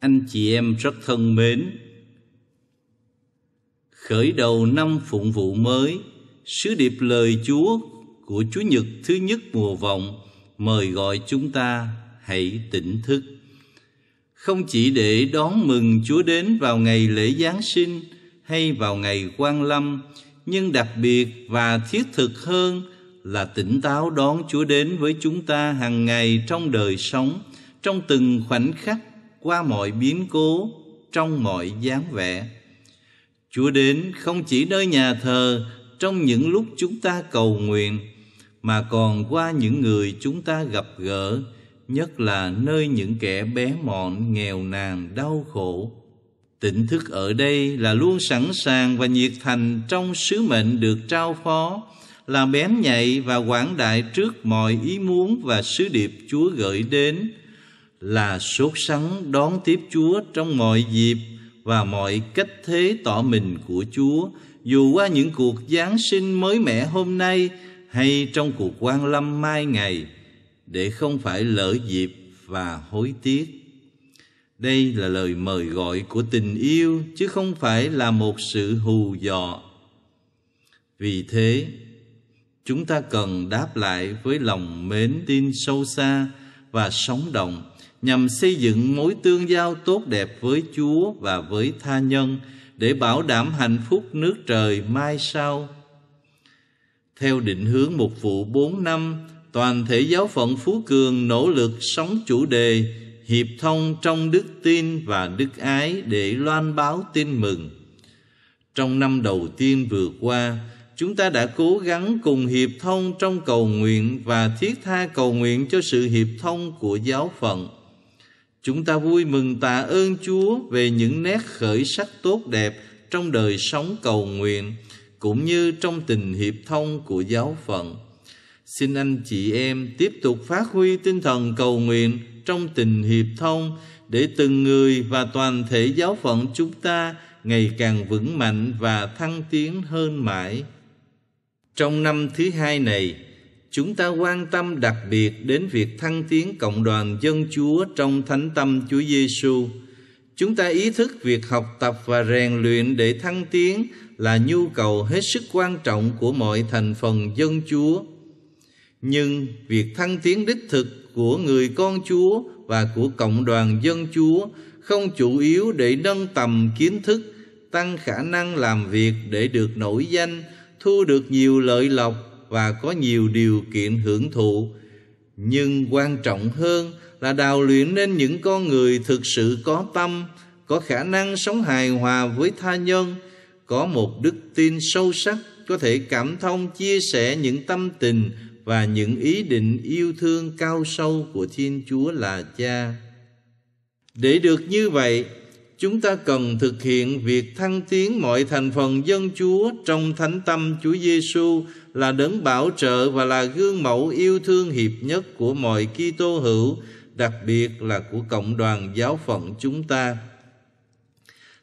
anh chị em rất thân mến. Khởi đầu năm phụng vụ mới, sứ điệp lời Chúa của Chúa Nhật thứ nhất mùa vọng mời gọi chúng ta hãy tỉnh thức. Không chỉ để đón mừng Chúa đến vào ngày lễ Giáng sinh hay vào ngày quan lâm, nhưng đặc biệt và thiết thực hơn là tỉnh táo đón Chúa đến với chúng ta hàng ngày trong đời sống, trong từng khoảnh khắc qua mọi biến cố trong mọi dáng vẻ chúa đến không chỉ nơi nhà thờ trong những lúc chúng ta cầu nguyện mà còn qua những người chúng ta gặp gỡ nhất là nơi những kẻ bé mọn nghèo nàn đau khổ tỉnh thức ở đây là luôn sẵn sàng và nhiệt thành trong sứ mệnh được trao phó là bén nhạy và quảng đại trước mọi ý muốn và sứ điệp chúa gửi đến là sốt sắng đón tiếp Chúa trong mọi dịp và mọi cách thế tỏ mình của Chúa, dù qua những cuộc Giáng sinh mới mẻ hôm nay hay trong cuộc quan lâm mai ngày, để không phải lỡ dịp và hối tiếc. Đây là lời mời gọi của tình yêu chứ không phải là một sự hù dọ. Vì thế, chúng ta cần đáp lại với lòng mến tin sâu xa và sống động nhằm xây dựng mối tương giao tốt đẹp với Chúa và với tha nhân để bảo đảm hạnh phúc nước trời mai sau. Theo định hướng mục vụ bốn năm, toàn thể giáo phận Phú Cường nỗ lực sống chủ đề hiệp thông trong đức tin và đức ái để loan báo tin mừng. Trong năm đầu tiên vừa qua, chúng ta đã cố gắng cùng hiệp thông trong cầu nguyện và thiết tha cầu nguyện cho sự hiệp thông của giáo phận. Chúng ta vui mừng tạ ơn Chúa về những nét khởi sắc tốt đẹp trong đời sống cầu nguyện cũng như trong tình hiệp thông của giáo phận. Xin anh chị em tiếp tục phát huy tinh thần cầu nguyện trong tình hiệp thông để từng người và toàn thể giáo phận chúng ta ngày càng vững mạnh và thăng tiến hơn mãi. Trong năm thứ hai này, chúng ta quan tâm đặc biệt đến việc thăng tiến cộng đoàn dân Chúa trong thánh tâm Chúa Giêsu. Chúng ta ý thức việc học tập và rèn luyện để thăng tiến là nhu cầu hết sức quan trọng của mọi thành phần dân Chúa. Nhưng việc thăng tiến đích thực của người con Chúa và của cộng đoàn dân Chúa không chủ yếu để nâng tầm kiến thức, tăng khả năng làm việc để được nổi danh – thu được nhiều lợi lộc và có nhiều điều kiện hưởng thụ nhưng quan trọng hơn là đào luyện nên những con người thực sự có tâm có khả năng sống hài hòa với tha nhân có một đức tin sâu sắc có thể cảm thông chia sẻ những tâm tình và những ý định yêu thương cao sâu của thiên chúa là cha để được như vậy chúng ta cần thực hiện việc thăng tiến mọi thành phần dân Chúa trong thánh tâm Chúa Giêsu là đấng bảo trợ và là gương mẫu yêu thương hiệp nhất của mọi Kitô hữu, đặc biệt là của cộng đoàn giáo phận chúng ta.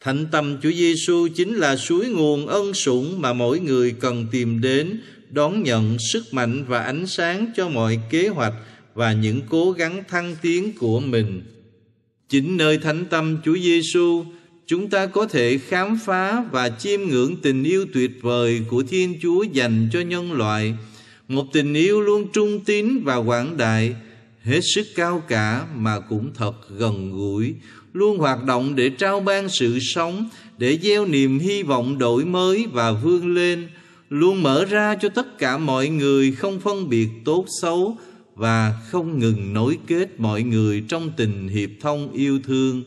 Thánh tâm Chúa Giêsu chính là suối nguồn ân sủng mà mỗi người cần tìm đến, đón nhận sức mạnh và ánh sáng cho mọi kế hoạch và những cố gắng thăng tiến của mình. Chính nơi thánh tâm Chúa Giêsu, chúng ta có thể khám phá và chiêm ngưỡng tình yêu tuyệt vời của Thiên Chúa dành cho nhân loại, một tình yêu luôn trung tín và quảng đại, hết sức cao cả mà cũng thật gần gũi, luôn hoạt động để trao ban sự sống, để gieo niềm hy vọng đổi mới và vươn lên, luôn mở ra cho tất cả mọi người không phân biệt tốt xấu, và không ngừng nối kết mọi người trong tình hiệp thông yêu thương.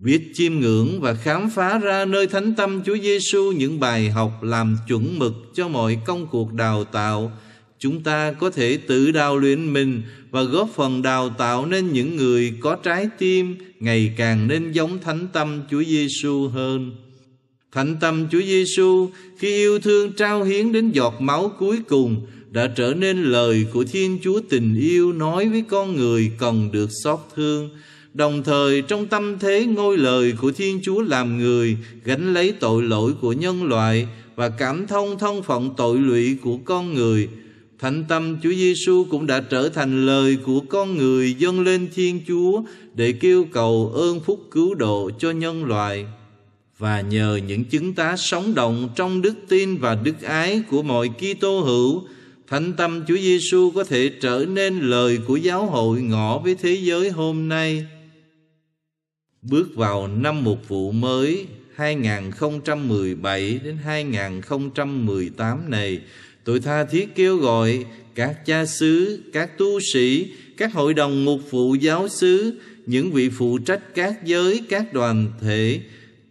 Biết chiêm ngưỡng và khám phá ra nơi thánh tâm Chúa Giêsu những bài học làm chuẩn mực cho mọi công cuộc đào tạo, chúng ta có thể tự đào luyện mình và góp phần đào tạo nên những người có trái tim ngày càng nên giống thánh tâm Chúa Giêsu hơn. Thánh tâm Chúa Giêsu khi yêu thương trao hiến đến giọt máu cuối cùng đã trở nên lời của Thiên Chúa tình yêu nói với con người cần được xót thương. Đồng thời trong tâm thế ngôi lời của Thiên Chúa làm người gánh lấy tội lỗi của nhân loại và cảm thông thân phận tội lụy của con người. Thánh tâm Chúa Giêsu cũng đã trở thành lời của con người dâng lên Thiên Chúa để kêu cầu ơn phúc cứu độ cho nhân loại và nhờ những chứng tá sống động trong đức tin và đức ái của mọi Kitô hữu Thánh tâm Chúa Giêsu có thể trở nên lời của giáo hội ngõ với thế giới hôm nay. Bước vào năm mục vụ mới 2017 đến 2018 này, tôi tha thiết kêu gọi các cha xứ, các tu sĩ, các hội đồng mục vụ giáo xứ, những vị phụ trách các giới, các đoàn thể,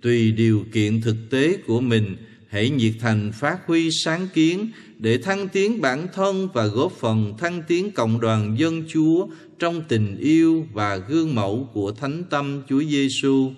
tùy điều kiện thực tế của mình, hãy nhiệt thành phát huy sáng kiến để thăng tiến bản thân và góp phần thăng tiến cộng đoàn dân Chúa trong tình yêu và gương mẫu của Thánh Tâm Chúa Giêsu.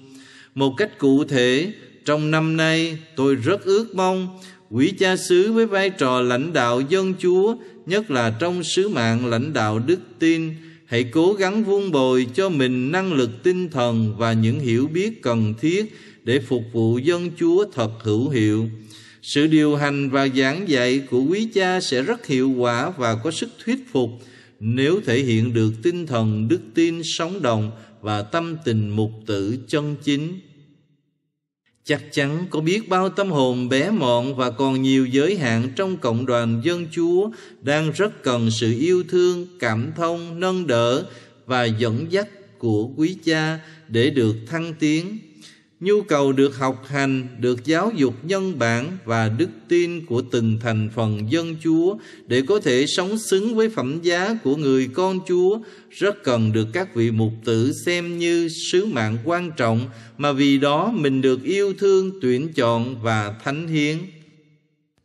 Một cách cụ thể, trong năm nay tôi rất ước mong quý cha xứ với vai trò lãnh đạo dân Chúa, nhất là trong sứ mạng lãnh đạo đức tin, hãy cố gắng vun bồi cho mình năng lực tinh thần và những hiểu biết cần thiết để phục vụ dân Chúa thật hữu hiệu sự điều hành và giảng dạy của quý cha sẽ rất hiệu quả và có sức thuyết phục nếu thể hiện được tinh thần đức tin sống động và tâm tình mục tử chân chính chắc chắn có biết bao tâm hồn bé mọn và còn nhiều giới hạn trong cộng đoàn dân chúa đang rất cần sự yêu thương cảm thông nâng đỡ và dẫn dắt của quý cha để được thăng tiến nhu cầu được học hành, được giáo dục nhân bản và đức tin của từng thành phần dân Chúa để có thể sống xứng với phẩm giá của người con Chúa rất cần được các vị mục tử xem như sứ mạng quan trọng mà vì đó mình được yêu thương, tuyển chọn và thánh hiến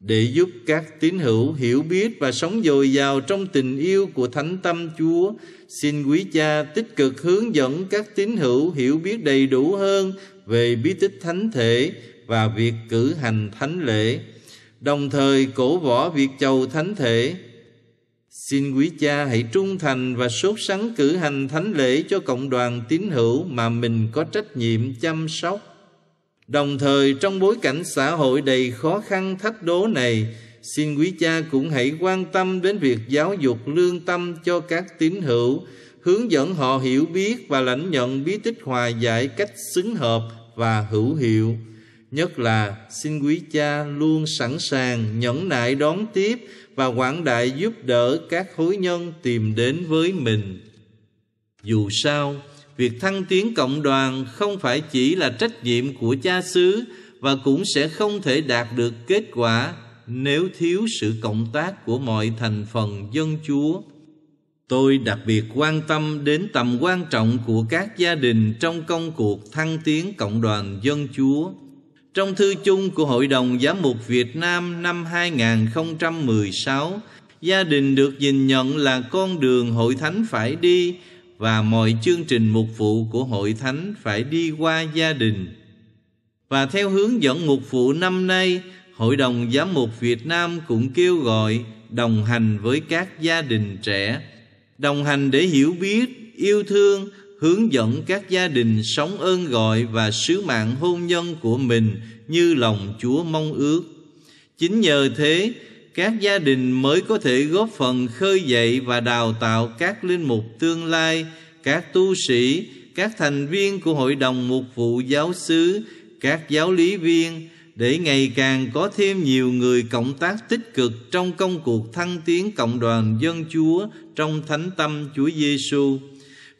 để giúp các tín hữu hiểu biết và sống dồi dào trong tình yêu của thánh tâm Chúa. Xin quý cha tích cực hướng dẫn các tín hữu hiểu biết đầy đủ hơn về bí tích thánh thể và việc cử hành thánh lễ, đồng thời cổ võ việc chầu thánh thể. Xin quý cha hãy trung thành và sốt sắng cử hành thánh lễ cho cộng đoàn tín hữu mà mình có trách nhiệm chăm sóc Đồng thời trong bối cảnh xã hội đầy khó khăn thách đố này, xin quý cha cũng hãy quan tâm đến việc giáo dục lương tâm cho các tín hữu, hướng dẫn họ hiểu biết và lãnh nhận bí tích hòa giải cách xứng hợp và hữu hiệu. Nhất là xin quý cha luôn sẵn sàng nhẫn nại đón tiếp và quảng đại giúp đỡ các hối nhân tìm đến với mình. Dù sao, việc thăng tiến cộng đoàn không phải chỉ là trách nhiệm của cha xứ và cũng sẽ không thể đạt được kết quả nếu thiếu sự cộng tác của mọi thành phần dân chúa tôi đặc biệt quan tâm đến tầm quan trọng của các gia đình trong công cuộc thăng tiến cộng đoàn dân chúa trong thư chung của Hội đồng Giám mục Việt Nam năm 2016, gia đình được nhìn nhận là con đường hội thánh phải đi và mọi chương trình mục vụ của hội thánh phải đi qua gia đình. Và theo hướng dẫn mục vụ năm nay, Hội đồng Giám mục Việt Nam cũng kêu gọi đồng hành với các gia đình trẻ, đồng hành để hiểu biết, yêu thương, hướng dẫn các gia đình sống ơn gọi và sứ mạng hôn nhân của mình như lòng Chúa mong ước. Chính nhờ thế, các gia đình mới có thể góp phần khơi dậy và đào tạo các linh mục tương lai các tu sĩ, các thành viên của hội đồng mục vụ giáo xứ, các giáo lý viên để ngày càng có thêm nhiều người cộng tác tích cực trong công cuộc thăng tiến cộng đoàn dân Chúa trong thánh tâm Chúa Giêsu.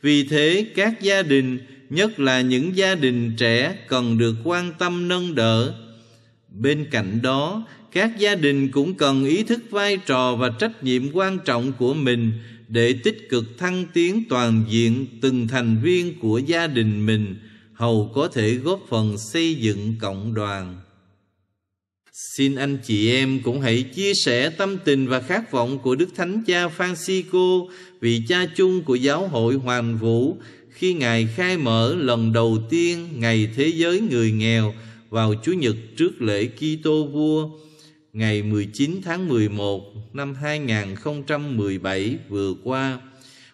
Vì thế, các gia đình, nhất là những gia đình trẻ cần được quan tâm nâng đỡ. Bên cạnh đó, các gia đình cũng cần ý thức vai trò và trách nhiệm quan trọng của mình để tích cực thăng tiến toàn diện từng thành viên của gia đình mình hầu có thể góp phần xây dựng cộng đoàn xin anh chị em cũng hãy chia sẻ tâm tình và khát vọng của đức thánh cha francisco vị cha chung của giáo hội hoàn vũ khi ngài khai mở lần đầu tiên ngày thế giới người nghèo vào chủ nhật trước lễ kitô vua ngày 19 tháng 11 năm 2017 vừa qua.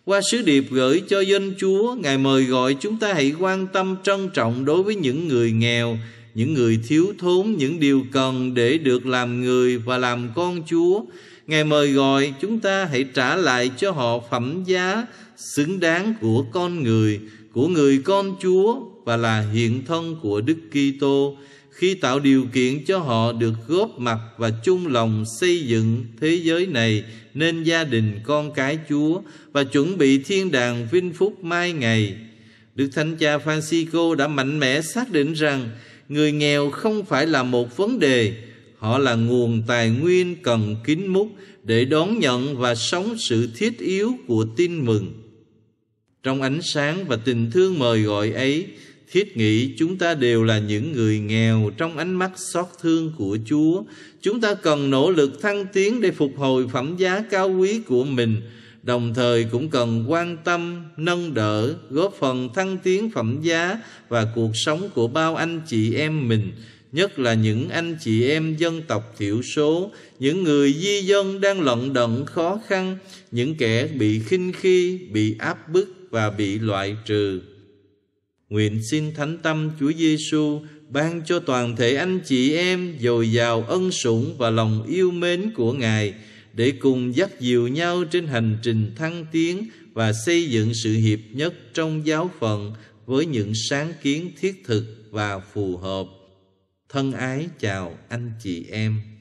Qua sứ điệp gửi cho dân Chúa, Ngài mời gọi chúng ta hãy quan tâm trân trọng đối với những người nghèo, những người thiếu thốn, những điều cần để được làm người và làm con Chúa. Ngài mời gọi chúng ta hãy trả lại cho họ phẩm giá xứng đáng của con người, của người con Chúa và là hiện thân của Đức Kitô khi tạo điều kiện cho họ được góp mặt và chung lòng xây dựng thế giới này nên gia đình con cái Chúa và chuẩn bị thiên đàng vinh phúc mai ngày. Đức Thánh Cha Francisco đã mạnh mẽ xác định rằng người nghèo không phải là một vấn đề, họ là nguồn tài nguyên cần kín múc để đón nhận và sống sự thiết yếu của tin mừng. Trong ánh sáng và tình thương mời gọi ấy, thiết nghĩ chúng ta đều là những người nghèo trong ánh mắt xót thương của Chúa. Chúng ta cần nỗ lực thăng tiến để phục hồi phẩm giá cao quý của mình, đồng thời cũng cần quan tâm, nâng đỡ, góp phần thăng tiến phẩm giá và cuộc sống của bao anh chị em mình, nhất là những anh chị em dân tộc thiểu số, những người di dân đang lận đận khó khăn, những kẻ bị khinh khi, bị áp bức và bị loại trừ. Nguyện xin Thánh Tâm Chúa Giêsu ban cho toàn thể anh chị em dồi dào ân sủng và lòng yêu mến của Ngài để cùng dắt dìu nhau trên hành trình thăng tiến và xây dựng sự hiệp nhất trong giáo phận với những sáng kiến thiết thực và phù hợp. Thân ái chào anh chị em.